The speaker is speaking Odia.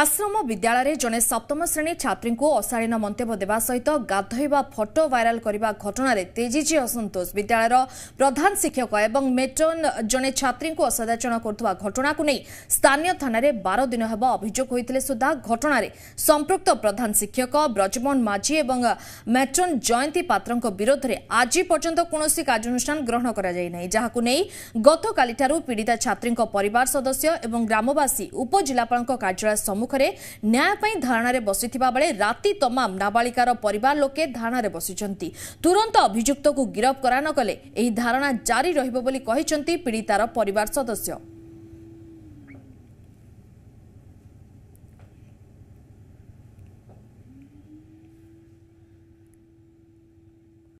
ଆଶ୍ରମ ବିଦ୍ୟାଳୟରେ ଜଣେ ସପ୍ତମ ଶ୍ରେଣୀ ଛାତ୍ରୀଙ୍କୁ ଅଶାଳୀନ ମନ୍ତବ୍ୟ ଦେବା ସହିତ ଗାଧୋଇବା ଫଟୋ ଭାଇରାଲ୍ କରିବା ଘଟଣାରେ ତେଜିଛି ଅସନ୍ତୋଷ ବିଦ୍ୟାଳୟର ପ୍ରଧାନ ଶିକ୍ଷକ ଏବଂ ମେଟ୍ରନ୍ ଜଣେ ଛାତ୍ରୀଙ୍କୁ ଅସଦାଚରଣ କରୁଥିବା ଘଟଣାକୁ ନେଇ ସ୍ଥାନୀୟ ଥାନାରେ ବାର ଦିନ ହେବ ଅଭିଯୋଗ ହୋଇଥିଲେ ସୁଦ୍ଧା ଘଟଣାରେ ସମ୍ପୃକ୍ତ ପ୍ରଧାନ ଶିକ୍ଷକ ବ୍ରଜମୋହନ ମାଝି ଏବଂ ମେଟ୍ରନ୍ ଜୟନ୍ତୀ ପାତ୍ରଙ୍କ ବିରୋଧରେ ଆଜି ପର୍ଯ୍ୟନ୍ତ କୌଣସି କାର୍ଯ୍ୟାନୁଷ୍ଠାନ ଗ୍ରହଣ କରାଯାଇ ନାହିଁ ଯାହାକୁ ନେଇ ଗତକାଲିଠାରୁ ପୀଡ଼ିତା ଛାତ୍ରୀଙ୍କ ପରିବାର ସଦସ୍ୟ ଏବଂ ଗ୍ରାମବାସୀ ଉପଜିଲ୍ଲାପାଳଙ୍କ କାର୍ଯ୍ୟାଳୟ ସମ୍ମୁଖ ସମ୍ମୁଖରେ ନ୍ୟାୟ ପାଇଁ ଧାରଣାରେ ବସିଥିବା ବେଳେ ରାତି ତମାମ ନାବାଳିକାର ପରିବାର ଲୋକେ ଧାରଣାରେ ବସିଛନ୍ତି ତୁରନ୍ତ ଅଭିଯୁକ୍ତକୁ ଗିରଫ କରାନଗଲେ ଏହି ଧାରଣା ଜାରି ରହିବ ବୋଲି କହିଛନ୍ତି ପୀଡ଼ିତାର ପରିବାର ସଦସ୍ୟ